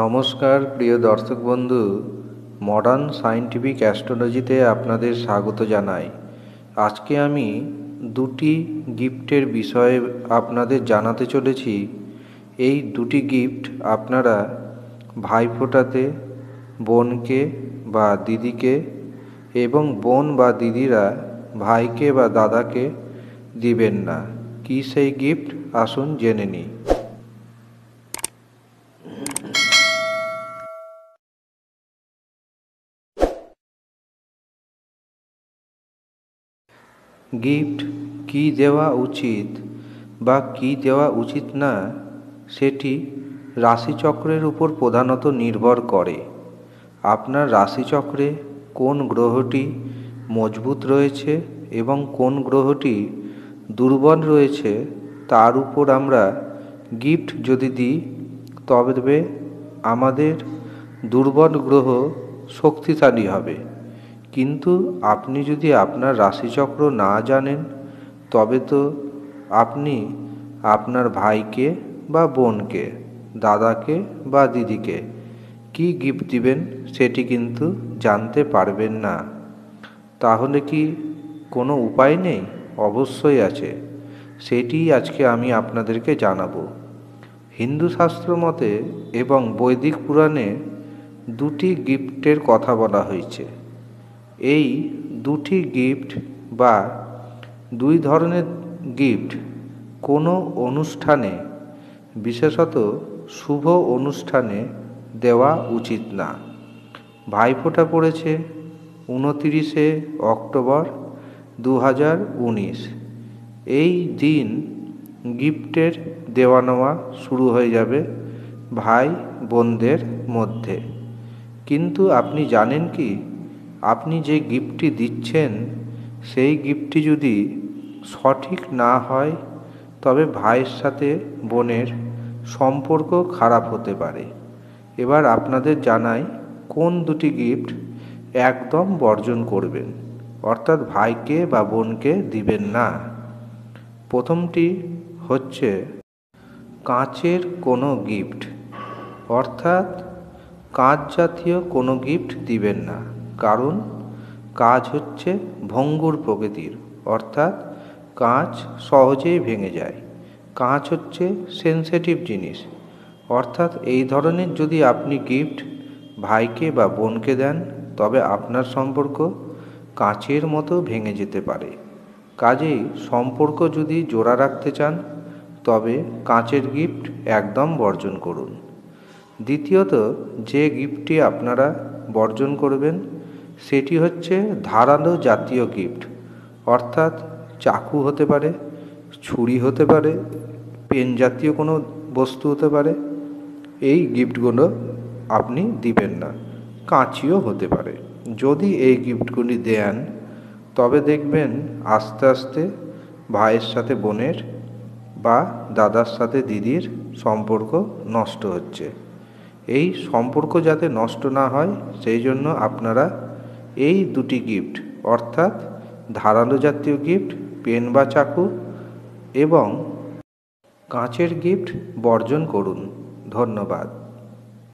নমস্কার প্রিয় দর্শক বন্ধু মডার্ন সায়েন্টিফিক অ্যাস্ট্রোলজিতে আপনাদের স্বাগত জানাই আজকে আমি দুটি গিফটের বিষয়ে আপনাদের জানাতে চলেছি এই দুটি গিফট আপনারা ভাইফোঁটাতে বোনকে বা দিদিকে এবং বোন বা দিদিরা ভাইকে বা দাদাকে দিবেন না কি সেই গিফট আসুন জেনে নিই গিফট কী দেওয়া উচিত বা কী দেওয়া উচিত না সেটি রাশিচক্রের উপর প্রধানত নির্ভর করে আপনার রাশিচক্রে কোন গ্রহটি মজবুত রয়েছে এবং কোন গ্রহটি দুর্বল রয়েছে তার উপর আমরা গিফট যদি দিই তবে আমাদের দুর্বল গ্রহ শক্তিশালী হবে কিন্তু আপনি যদি আপনার রাশিচক্র না জানেন তবে তো আপনি আপনার ভাইকে বা বোনকে দাদাকে বা দিদিকে কি গিফট দিবেন সেটি কিন্তু জানতে পারবেন না তাহলে কি কোনো উপায় নেই অবশ্যই আছে সেটি আজকে আমি আপনাদেরকে জানাবো হিন্দু শাস্ত্র মতে এবং বৈদিক পুরাণে দুটি গিফটের কথা বলা হয়েছে এই দুটি গিফট বা দুই ধরনের গিফট কোনো অনুষ্ঠানে বিশেষত শুভ অনুষ্ঠানে দেওয়া উচিত না ভাইফোঁটা পড়েছে উনতিরিশে অক্টোবর দু এই দিন গিফটের দেওয়া নেওয়া শুরু হয়ে যাবে ভাই বোনদের মধ্যে কিন্তু আপনি জানেন কি আপনি যে গিফটটি দিচ্ছেন সেই গিফটটি যদি সঠিক না হয় তবে ভাইয়ের সাথে বোনের সম্পর্ক খারাপ হতে পারে এবার আপনাদের জানাই কোন দুটি গিফট একদম বর্জন করবেন অর্থাৎ ভাইকে বা বোনকে দিবেন না প্রথমটি হচ্ছে কাঁচের কোনো গিফট অর্থাৎ কাঁচ জাতীয় কোনো গিফট দিবেন না কারণ কাজ হচ্ছে ভঙ্গুর প্রকৃতির অর্থাৎ কাঁচ সহজেই ভেঙে যায় কাঁচ হচ্ছে সেন্সিটিভ জিনিস অর্থাৎ এই ধরনের যদি আপনি গিফট ভাইকে বা বোনকে দেন তবে আপনার সম্পর্ক কাঁচের মতো ভেঙে যেতে পারে কাজেই সম্পর্ক যদি জোড়া রাখতে চান তবে কাঁচের গিফট একদম বর্জন করুন দ্বিতীয়ত যে গিফটটি আপনারা বর্জন করবেন সেটি হচ্ছে ধারালো জাতীয় গিফট অর্থাৎ চাকু হতে পারে ছুরি হতে পারে পেন জাতীয় কোনো বস্তু হতে পারে এই গিফটগুলো আপনি দিবেন না কাঁচিও হতে পারে যদি এই গিফটগুলি দেন তবে দেখবেন আস্তে আস্তে ভাইয়ের সাথে বোনের বা দাদার সাথে দিদির সম্পর্ক নষ্ট হচ্ছে এই সম্পর্ক যাতে নষ্ট না হয় সেই জন্য আপনারা এই দুটি গিফট অর্থাৎ ধারালো জাতীয় গিফট পেন বা চাকু এবং কাঁচের গিফট বর্জন করুন ধন্যবাদ